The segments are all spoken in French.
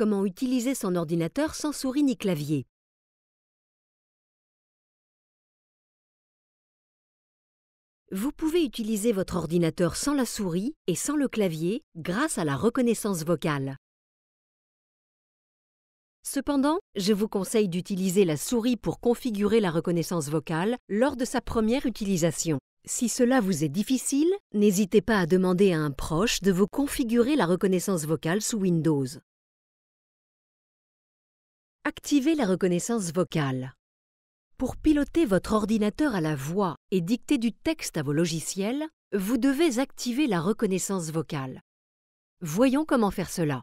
comment utiliser son ordinateur sans souris ni clavier. Vous pouvez utiliser votre ordinateur sans la souris et sans le clavier grâce à la reconnaissance vocale. Cependant, je vous conseille d'utiliser la souris pour configurer la reconnaissance vocale lors de sa première utilisation. Si cela vous est difficile, n'hésitez pas à demander à un proche de vous configurer la reconnaissance vocale sous Windows. Activez la reconnaissance vocale. Pour piloter votre ordinateur à la voix et dicter du texte à vos logiciels, vous devez activer la reconnaissance vocale. Voyons comment faire cela.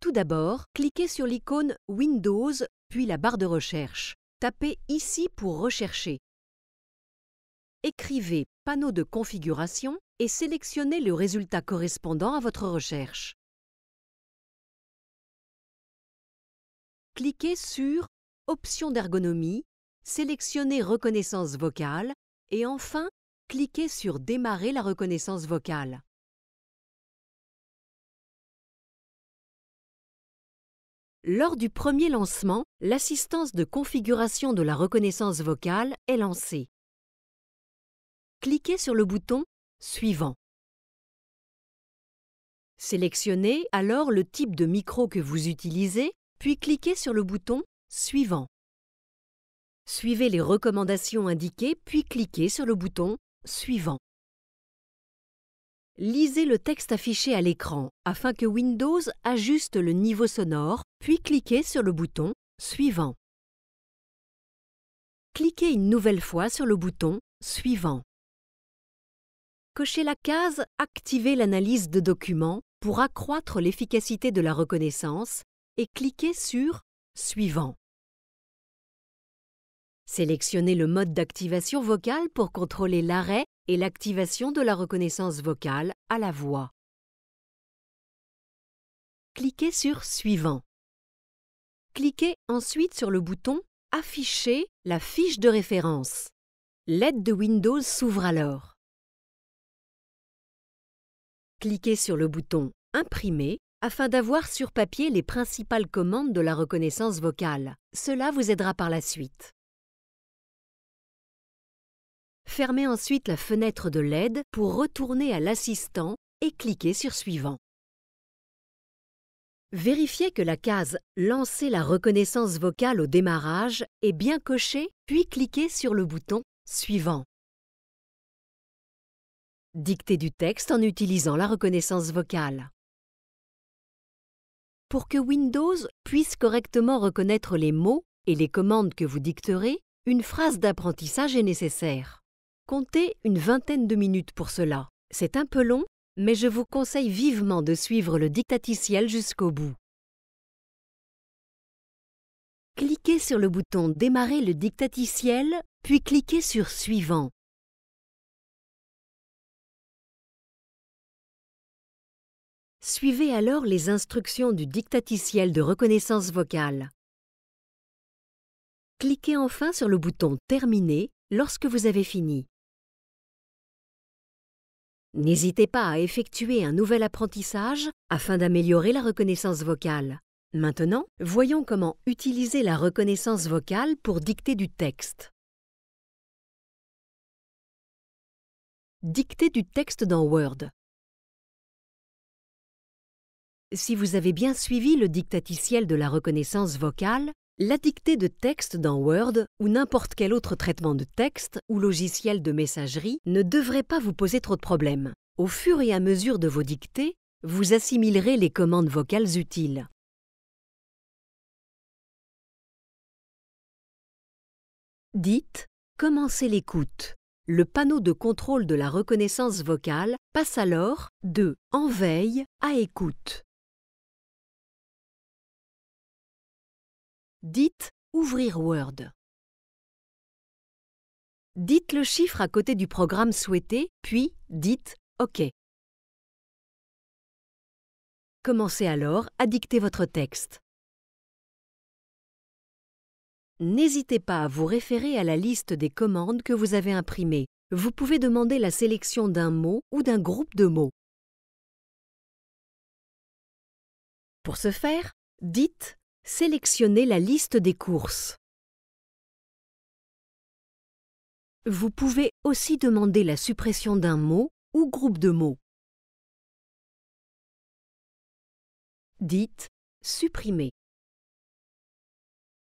Tout d'abord, cliquez sur l'icône Windows, puis la barre de recherche. Tapez ici pour rechercher. Écrivez Panneau de configuration et sélectionnez le résultat correspondant à votre recherche. cliquez sur Options d'ergonomie, sélectionnez Reconnaissance vocale et enfin cliquez sur Démarrer la reconnaissance vocale. Lors du premier lancement, l'assistance de configuration de la reconnaissance vocale est lancée. Cliquez sur le bouton Suivant. Sélectionnez alors le type de micro que vous utilisez puis cliquez sur le bouton Suivant. Suivez les recommandations indiquées, puis cliquez sur le bouton Suivant. Lisez le texte affiché à l'écran afin que Windows ajuste le niveau sonore, puis cliquez sur le bouton Suivant. Cliquez une nouvelle fois sur le bouton Suivant. Cochez la case Activer l'analyse de documents pour accroître l'efficacité de la reconnaissance et cliquez sur Suivant. Sélectionnez le mode d'activation vocale pour contrôler l'arrêt et l'activation de la reconnaissance vocale à la voix. Cliquez sur Suivant. Cliquez ensuite sur le bouton Afficher la fiche de référence. L'aide de Windows s'ouvre alors. Cliquez sur le bouton Imprimer afin d'avoir sur papier les principales commandes de la reconnaissance vocale. Cela vous aidera par la suite. Fermez ensuite la fenêtre de l'aide pour retourner à l'assistant et cliquez sur Suivant. Vérifiez que la case Lancer la reconnaissance vocale au démarrage est bien cochée, puis cliquez sur le bouton Suivant. Dictez du texte en utilisant la reconnaissance vocale. Pour que Windows puisse correctement reconnaître les mots et les commandes que vous dicterez, une phrase d'apprentissage est nécessaire. Comptez une vingtaine de minutes pour cela. C'est un peu long, mais je vous conseille vivement de suivre le dictaticiel jusqu'au bout. Cliquez sur le bouton Démarrer le dictaticiel, puis cliquez sur Suivant. Suivez alors les instructions du dictaticiel de reconnaissance vocale. Cliquez enfin sur le bouton Terminer lorsque vous avez fini. N'hésitez pas à effectuer un nouvel apprentissage afin d'améliorer la reconnaissance vocale. Maintenant, voyons comment utiliser la reconnaissance vocale pour dicter du texte. Dicter du texte dans Word. Si vous avez bien suivi le dictaticiel de la reconnaissance vocale, la dictée de texte dans Word ou n'importe quel autre traitement de texte ou logiciel de messagerie ne devrait pas vous poser trop de problèmes. Au fur et à mesure de vos dictées, vous assimilerez les commandes vocales utiles. Dites Commencez l'écoute. Le panneau de contrôle de la reconnaissance vocale passe alors de en veille à écoute. Dites Ouvrir Word. Dites le chiffre à côté du programme souhaité, puis dites OK. Commencez alors à dicter votre texte. N'hésitez pas à vous référer à la liste des commandes que vous avez imprimées. Vous pouvez demander la sélection d'un mot ou d'un groupe de mots. Pour ce faire, dites Sélectionnez la liste des courses. Vous pouvez aussi demander la suppression d'un mot ou groupe de mots. Dites supprimer.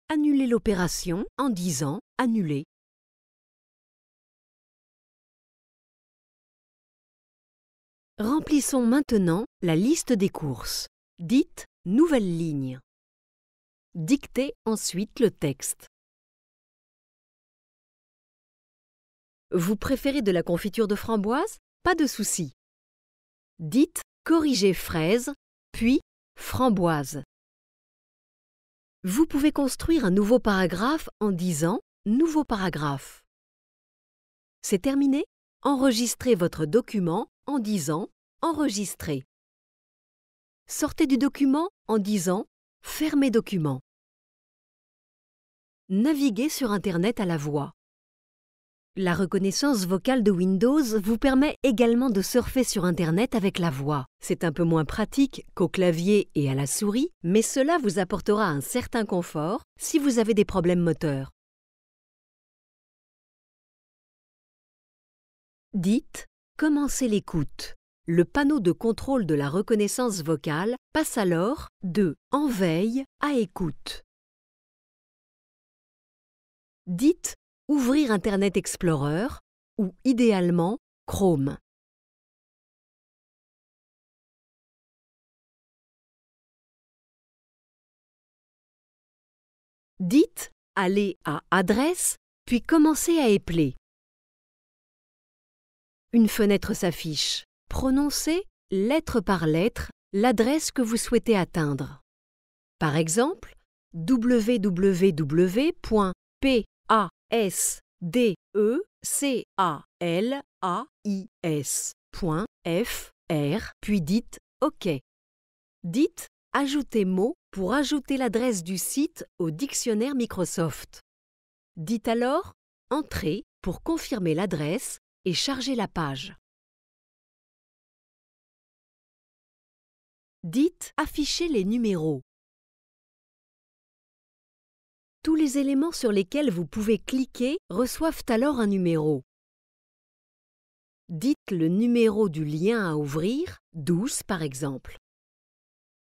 Annulez l'opération en disant annuler. Remplissons maintenant la liste des courses. Dites nouvelle ligne. Dictez ensuite le texte. Vous préférez de la confiture de framboise Pas de souci. Dites corriger fraise, puis framboise. Vous pouvez construire un nouveau paragraphe en disant nouveau paragraphe. C'est terminé Enregistrez votre document en disant enregistrer. Sortez du document en disant Fermez document. documents. Naviguer sur Internet à la voix. La reconnaissance vocale de Windows vous permet également de surfer sur Internet avec la voix. C'est un peu moins pratique qu'au clavier et à la souris, mais cela vous apportera un certain confort si vous avez des problèmes moteurs. Dites, commencez l'écoute. Le panneau de contrôle de la reconnaissance vocale passe alors de en veille à écoute. Dites Ouvrir Internet Explorer ou idéalement Chrome. Dites Aller à Adresse, puis commencez à épeler. Une fenêtre s'affiche. Prononcez, lettre par lettre, l'adresse que vous souhaitez atteindre. Par exemple, www.pasdecalais.fr, puis dites OK. Dites Ajoutez mot pour ajouter l'adresse du site au dictionnaire Microsoft. Dites alors Entrez pour confirmer l'adresse et charger la page. Dites afficher les numéros. Tous les éléments sur lesquels vous pouvez cliquer reçoivent alors un numéro. Dites le numéro du lien à ouvrir, 12 par exemple.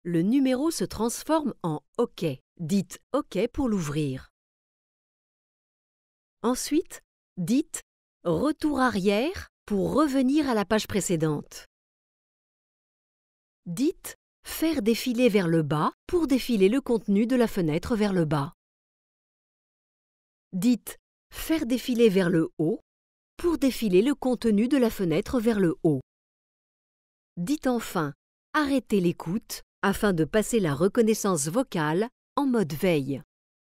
Le numéro se transforme en OK. Dites OK pour l'ouvrir. Ensuite, dites Retour arrière pour revenir à la page précédente. Dites Faire défiler vers le bas pour défiler le contenu de la fenêtre vers le bas. Dites faire défiler vers le haut pour défiler le contenu de la fenêtre vers le haut. Dites enfin arrêtez l'écoute afin de passer la reconnaissance vocale en mode veille.